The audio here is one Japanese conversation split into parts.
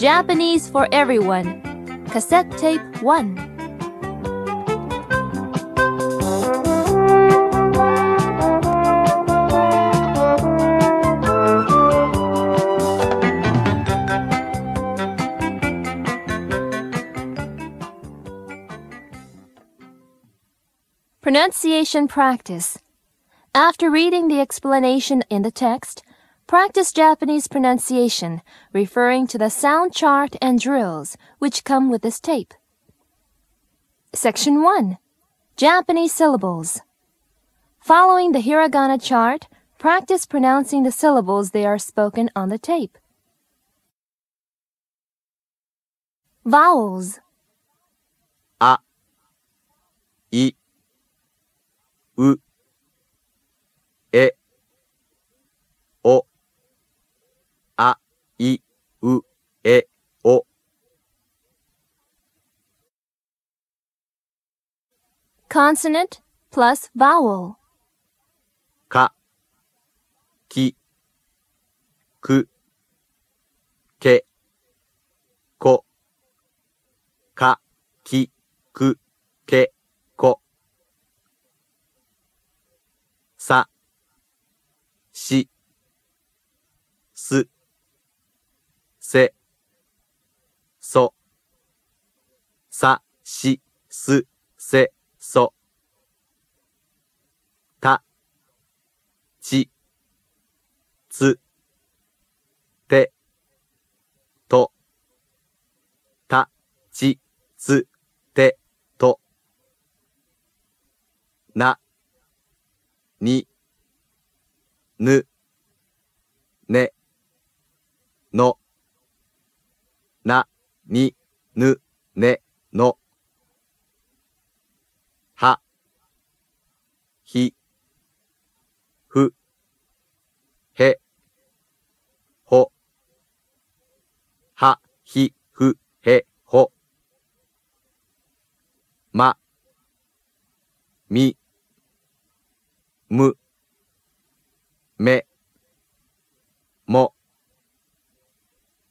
Japanese for Everyone, Cassette Tape 1. Pronunciation practice. After reading the explanation in the text, practice Japanese pronunciation, referring to the sound chart and drills which come with this tape. Section 1 Japanese syllables. Following the hiragana chart, practice pronouncing the syllables they are spoken on the tape. Vowels. A, I, u. え、お、あ、い、う、え、お。consonant plus vowel か、き、く、け、こ、か、き、く、け、こ。さ、し、す、せ、そ、さ、し、す、せ、そ、た、ち、つ、て、と、た、ち、つ、て、と、な、に、ぬ、ね、の、な、に、ぬ、ね、の、は、ひ、ふ、へ、ほ、は、ひ、ふ、へ、ほ、ま、み、む、め、も、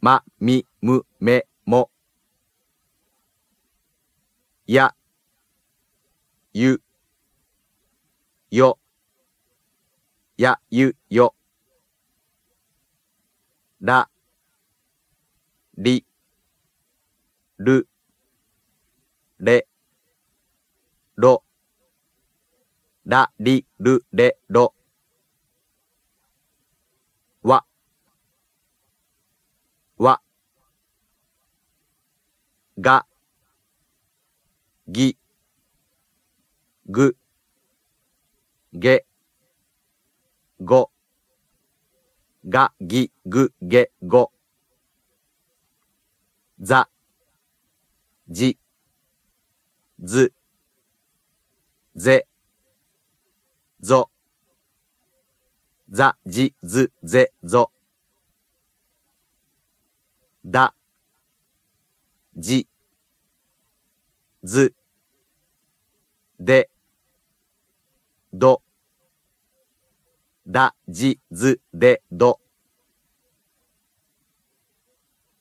ま、み、む、め、も、や、ゆ、よ、や、ゆ、よ、ら、り、る、れ、ろ、ら、り、る、れ、ろ。が、ぎ、ぐ、げ、ご、が、ぎ、ぐ、げ、ご、ざ、じ、ず、ぜ、ぞ、ざ、じ、ず、ぜ、ぞ、だ、じ、ず、で、ど、だ、じ、ず、で、ど、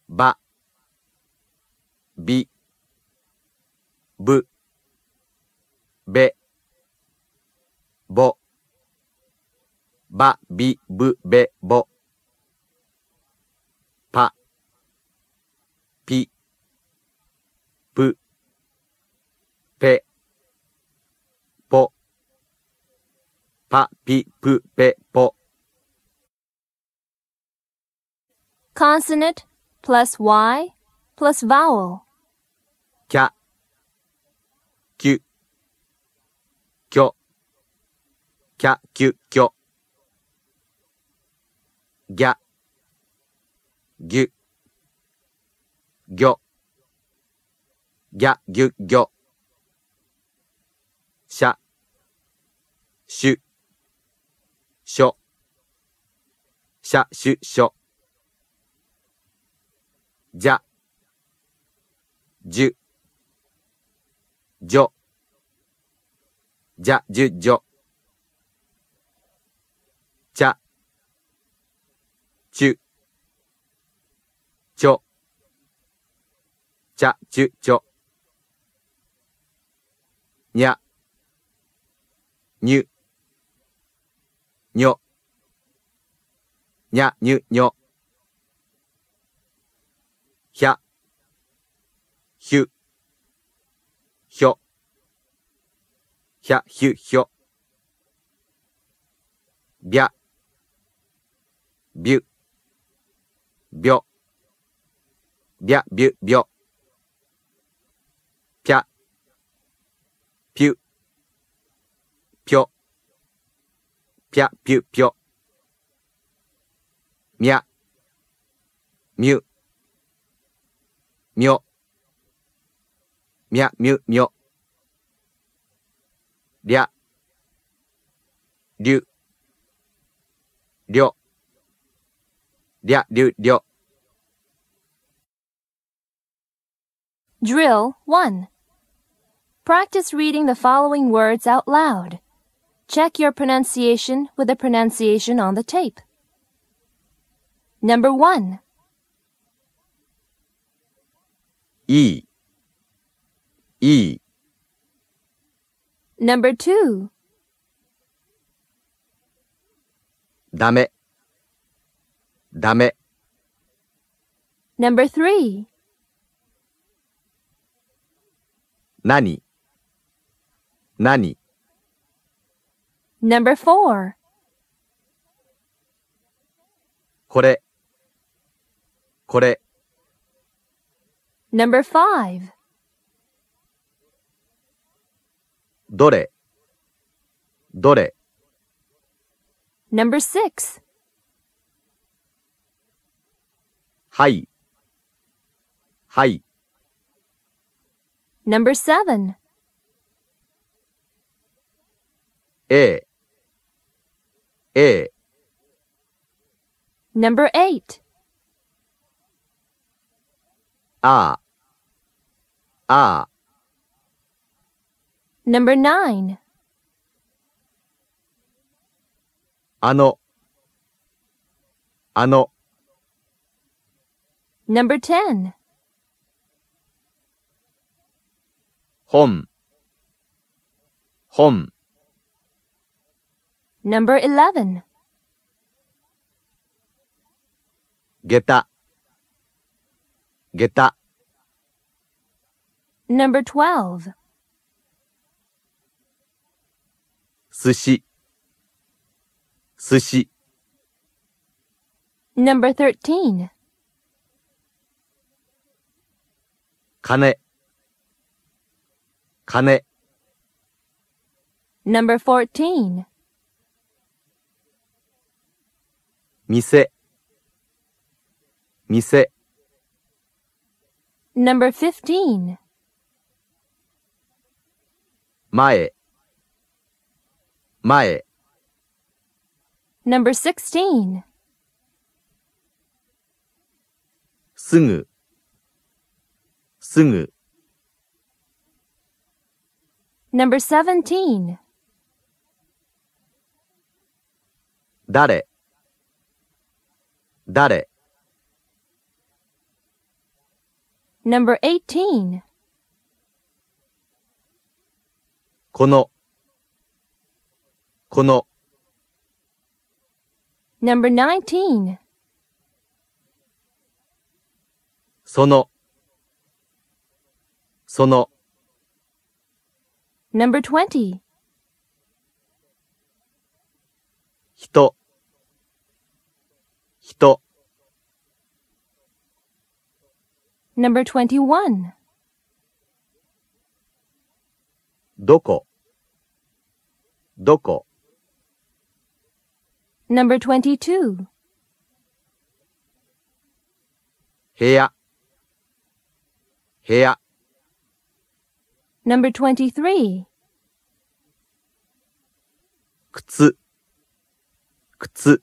ば、び、ぶ、べ、ぼ、ば、び、ぶ、べ、ぼ、ぱ、ぴ、ぷ、ペ、ポ、パ、ピ、プ、ペ、ポ。consonant plus y plus vowel. キャ、キュ、キョ、キャ、キュ、キョ。ギャ、ギュ、ギョ、ギャ、ギュ、ギョ。しゃ、しゅ、しょ、しゃ、しゅ、しょ、じゃ、じゅ、じょ、じゃ、じゅ、じょ、ちゃ、ちゅ、ちょ、ちゃ、ちゅ、ちょ、にゃ、にゅ、にょ、にゃ、にゅ、にょ、ひゃ、ひゅ、ひょ、ひゃ、ひゅ、ひょ、びゃ、びゅ、びょ、びゃ、びゅ、びょ、ぴゃ、ぴゅ、ぴょ、ぴゃぴゅぴょ、みゃ、みゅ、みょ、みゃみゅみょ、りゃ、りゅ、りょ、りゃりゅりょ。Drill 1 Practice reading the following words out loud. Check your pronunciation with the pronunciation on the tape. Number 1. E. E. Number 2. Dame. Dame. Number 3. Nani. Number four. Number five. Number six. Number seven. A. A. Number 8. Ah. Ah. Number 9. Number 10. 本、本。Number 11. Geta. Geta. Number 12. Sushi. Sushi. Number 13. Kane. Kane. Number 14. 店店 Number 15. 前前 Number 16. すぐすぐ Number 17. 誰誰 Number 18. このこの Number 19. そのその Number 20. 人人 Number t 2 e どこどこ Number t t t w e n y 22. 部屋部屋 Number t t t w e n y h r 23. 靴靴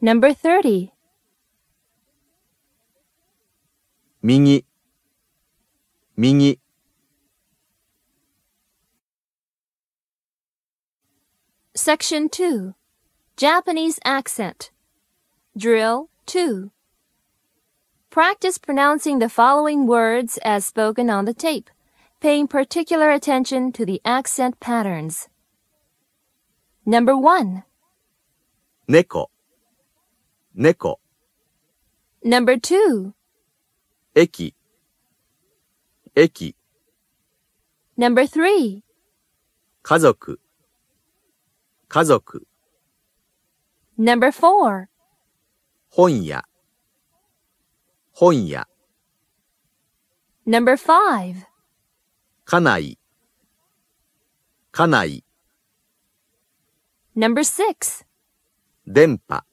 Number 30. 右右 Section 2 Japanese Accent Drill 2 Practice pronouncing the following words as spoken on the tape, paying particular attention to the accent patterns. Number 1 Neko 猫 Number two. 駅駅 Number three. 家族家族 Number four. 本屋本屋 Number five. 家内家内 Number six. 電波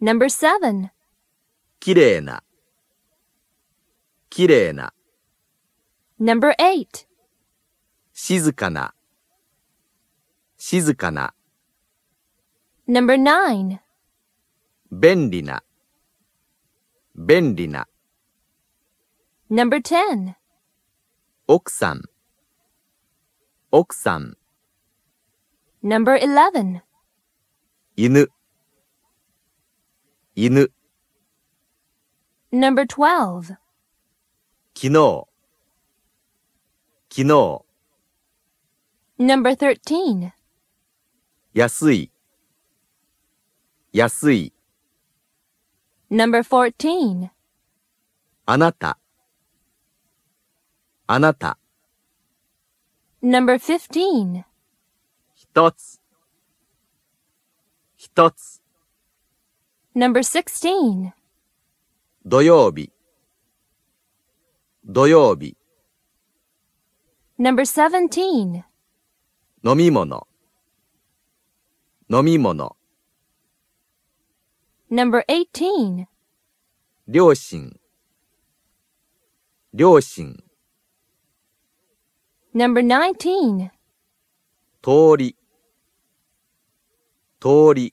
Number 7. きれいなきれいな Number 8. Shizukana. Number 9. 便利な便利な Number 10. 奥さん奥さん Number 11. 犬犬 Number 12. 昨日昨日 Number 13. 安い安い Number 14. あなたあなた Number 15. 一つ一つ。Number 16. 土曜日、土曜日、Number 17. 飲み物、飲み物、Number 18. 両親、両親、Number 19. 通り、通り、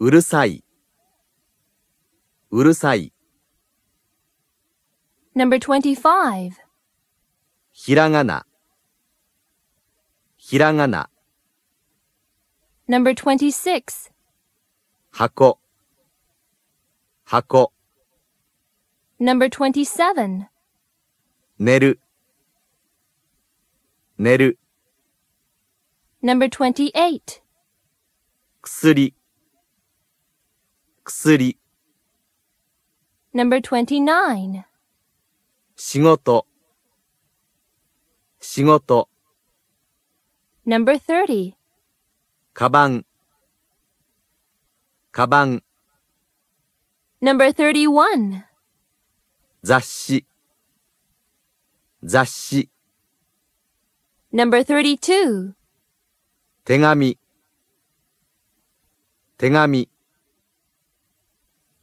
うるさい、うるさい。Number 25. ひらがな、ひらがな。Number 26. 箱、箱。Number 27. 寝る、寝る。Number 28. 薬、薬 Number 29. 仕事仕事 Number 30. カバンカバン Number 31. 雑誌雑誌 Number 32. 手紙手紙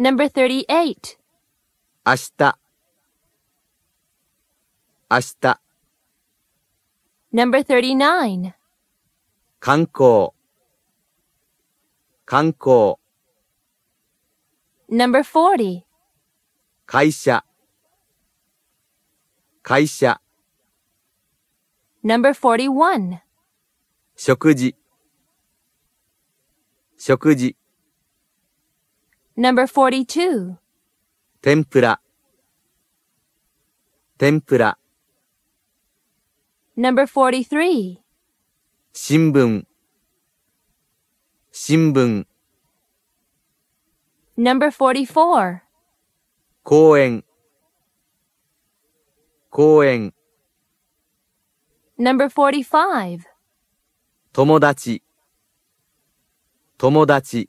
Number 38. 明日、明日、Number 39. 観光、観光、Number 40. 会社、会社、Number 41. 食事、食事、Number 42. 天ぷら天ぷら Number 43. 新聞新聞 Number 44. 公園公園 Number 45. 友達友達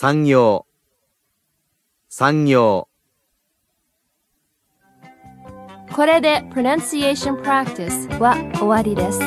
産業産業これで pronunciation practice は終わりです。